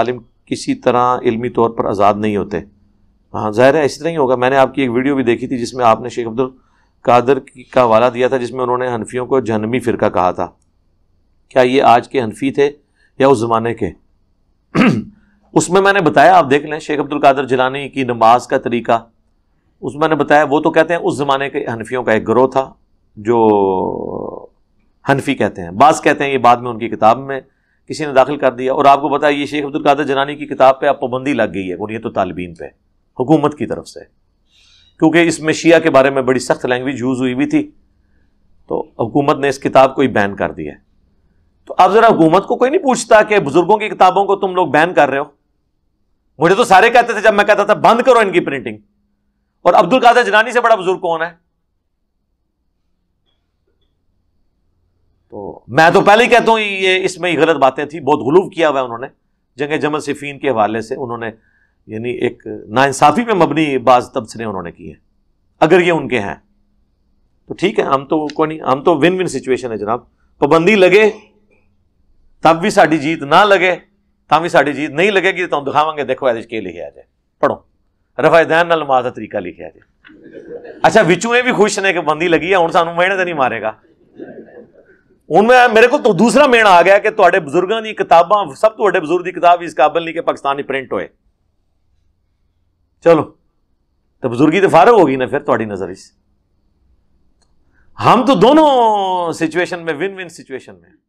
आलिम किसी तरह इलमी तौर पर आज़ाद नहीं होते हाँ ज़ाहिर है इसी तरह तो ही होगा मैंने आपकी एक वीडियो भी देखी थी जिसमें आपने शेख अब्दुल कादर का हवाला दिया था जिसमें उन्होंने हनफियों को जहनमी फ़िरका कहा था क्या ये आज के हनफी थे या उस ज़माने के उसमें मैंने बताया आप देख लें शेख अब्दुल कादर जिलानी की नमाज का तरीका उसमें मैंने बताया वो तो कहते हैं उस ज़माने के हनफियों का एक ग्रोह था जो हनफी कहते हैं बास कहते हैं ये बाद में उनकी किताब में किसी ने दाखिल कर दिया और आपको पता है ये शेख अब्दुल कादर जनानी की किताब पे आप पाबंदी लग गई है ये तो तालबीन पे हुकूमत की तरफ से क्योंकि इसमें शिया के बारे में बड़ी सख्त लैंग्वेज यूज़ हुई भी थी तो हुकूमत ने इस किताब को ही बैन कर दिया तो अब ज़रा हुकूमत को कोई नहीं पूछता कि बुज़ुर्गों की किताबों को तुम लोग बैन कर रहे हो मुझे तो सारे कहते थे जब मैं कहता था बंद करो इनकी प्रिंटिंग और अब्दुल कादर जनानी से बड़ा बुजुर्ग कौन है तो मैं तो पहले ही कहता हूँ ये इसमें ही गलत बातें थी बहुत गुलूब किया हुआ है उन्होंने जंग जमल सिफीन के हवाले से उन्होंने यानी एक नाइंसाफी में मबनी बाज तबसरे उन्होंने किए हैं अगर ये उनके हैं तो ठीक है हम तो कोई नहीं हम तो विन विन सिचुएशन है जनाब पाबंदी लगे तब भी साड़ी जीत ना लगे ਤਾਂ ਵੀ ਸਾਡੀ ਜੀਤ ਨਹੀਂ ਲੱਗੇਗੀ ਤਾਂ ਦਿਖਾਵਾਂਗੇ ਦੇਖੋ ਇਹਦੇ ਵਿੱਚ ਕੀ ਲਿਖਿਆ ਜੇ पढ़ो रफाई दहन नमाज का तरीका लिखे ਜੇ ਅੱਛਾ ਵਿੱਚੋਂ ਇਹ ਵੀ ਖੁਸ਼ ਨੇ ਕਿ ਬੰਦੀ ਲੱਗੀ ਆ ਹੁਣ ਸਾਨੂੰ ਮਿਹਨਤ ਨਹੀਂ ਮਾਰੇਗਾ मैं मेरे को तो दूसरा मेण आ गया कि ਤੁਹਾਡੇ ਬਜ਼ੁਰਗਾਂ ਦੀ ਕਿਤਾਬਾਂ ਸਭ ਤੋਂ ਵੱਡੇ ਬਜ਼ੁਰਗ ਦੀ ਕਿਤਾਬ ਇਸ ਕਾਬਲ ਨਹੀਂ ਕਿ ਪਾਕਿਸਤਾਨੀ प्रिंट हो चलो तो बुजुर्गी तो फारग होगी ना फिर थोड़ी नज़र इस हम तो दोनों सिचुएशन में विन विन सिचुएशन में